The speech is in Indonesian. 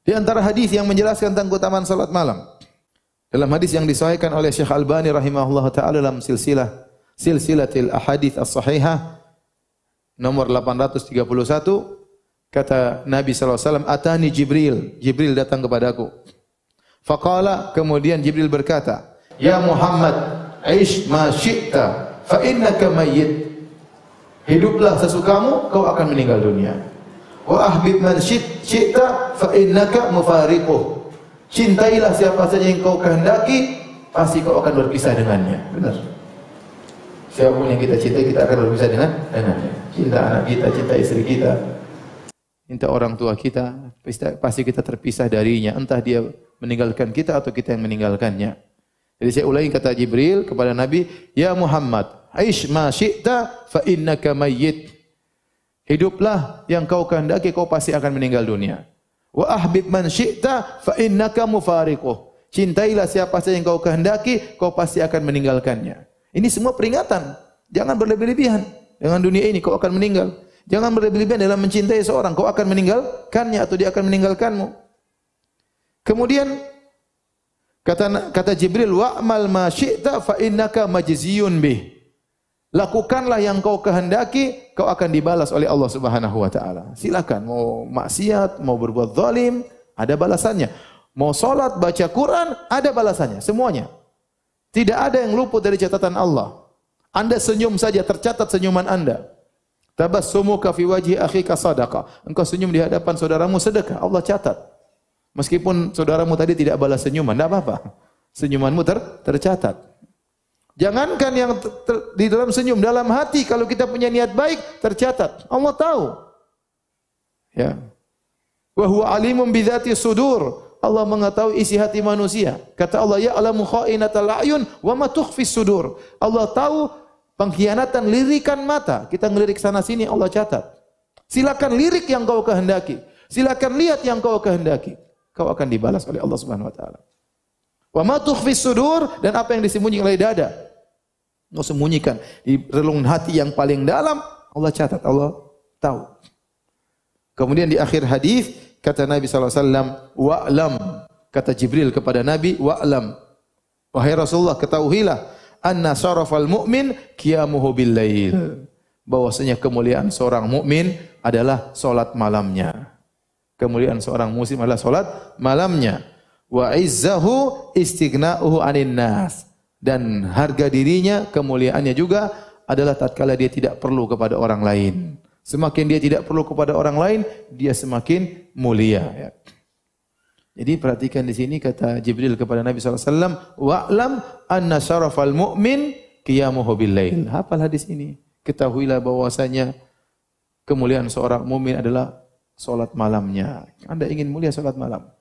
Di antara hadis yang menjelaskan tentang keutamaan salat malam. Dalam hadis yang disahihkan oleh Syekh Albani rahimahullah taala dalam silsilah silsilatil ahadits as-sahihah nomor 831 kata Nabi sallallahu alaihi atani Jibril Jibril datang kepadaku faqala kemudian Jibril berkata ya Muhammad aish ma syi'ta fa innaka mayyit hiduplah sesukamu kau akan meninggal dunia Wa ahbib man syi'ta fa innaka mufariquh. Cintailah siapa saja yang kau kehendaki, pasti kau akan berpisah dengannya. Benar. Siapapun yang kita cintai, kita akan berpisah dengan dengannya. Cinta anak kita, cinta istri kita, cinta orang tua kita, pasti kita terpisah darinya. Entah dia meninggalkan kita atau kita yang meninggalkannya. Jadi saya ulangi kata Jibril kepada Nabi, "Ya Muhammad, aish ma syi'ta fa innaka mayyit." Hiduplah yang kau kehendaki kau pasti akan meninggal dunia. Wa ahbib man syi'ta fa innaka mufariquh. Cintailah siapa saja yang kau kehendaki, kau pasti akan meninggalkannya. Ini semua peringatan. Jangan berlebih-lebihan dengan dunia ini kau akan meninggal. Jangan berlebih-lebihan dalam mencintai seorang, kau akan meninggalkannya atau dia akan meninggalkanmu. Kemudian kata kata Jibril wa'mal ma syi'ta fa innaka majziyun bih. Lakukanlah yang kau kehendaki, kau akan dibalas oleh Allah Subhanahu wa taala. Silakan mau maksiat, mau berbuat zalim, ada balasannya. Mau salat, baca Quran, ada balasannya semuanya. Tidak ada yang luput dari catatan Allah. Anda senyum saja tercatat senyuman Anda. Tabassumuka fi wajhi akhika sadaqah. Engkau senyum di hadapan saudaramu sedekah, Allah catat. Meskipun saudaramu tadi tidak balas senyuman, tidak apa-apa. Senyumanmu ter tercatat. Jangankan yang di dalam senyum, dalam hati kalau kita punya niat baik tercatat. Allah tahu. Ya. Wa huwa alimun bidzati sudur. Allah mengetahui isi hati manusia. Kata Allah, ya alamu khainatal ayun wa ma sudur. Allah tahu pengkhianatan lirikan mata. Kita ngelirik sana sini Allah catat. Silakan lirik yang kau kehendaki. Silakan lihat yang kau kehendaki. Kau akan dibalas oleh Allah Subhanahu wa taala. Wa ma sudur dan apa yang disembunyikan oleh dada. Engkau sembunyikan di relung hati yang paling dalam Allah catat, Allah tahu. Kemudian di akhir hadis kata Nabi sallallahu alaihi wasallam, "Wa'lam." Kata Jibril kepada Nabi, "Wa'lam." Wahai Rasulullah, ketahuilah anna syarafal mu'min qiyamuhu bil lail. Bahwasanya kemuliaan seorang mukmin adalah solat malamnya. Kemuliaan seorang muslim adalah solat malamnya. Wa izzahu istighna'uhu anin nas dan harga dirinya, kemuliaannya juga adalah tatkala dia tidak perlu kepada orang lain. Semakin dia tidak perlu kepada orang lain, dia semakin mulia. Ya. Jadi perhatikan di sini kata Jibril kepada Nabi SAW, Wa'lam anna syarafal mu'min qiyamuhu billail. Hafal hadis ini. Ketahuilah bahwasanya kemuliaan seorang mukmin adalah solat malamnya. Anda ingin mulia solat malam.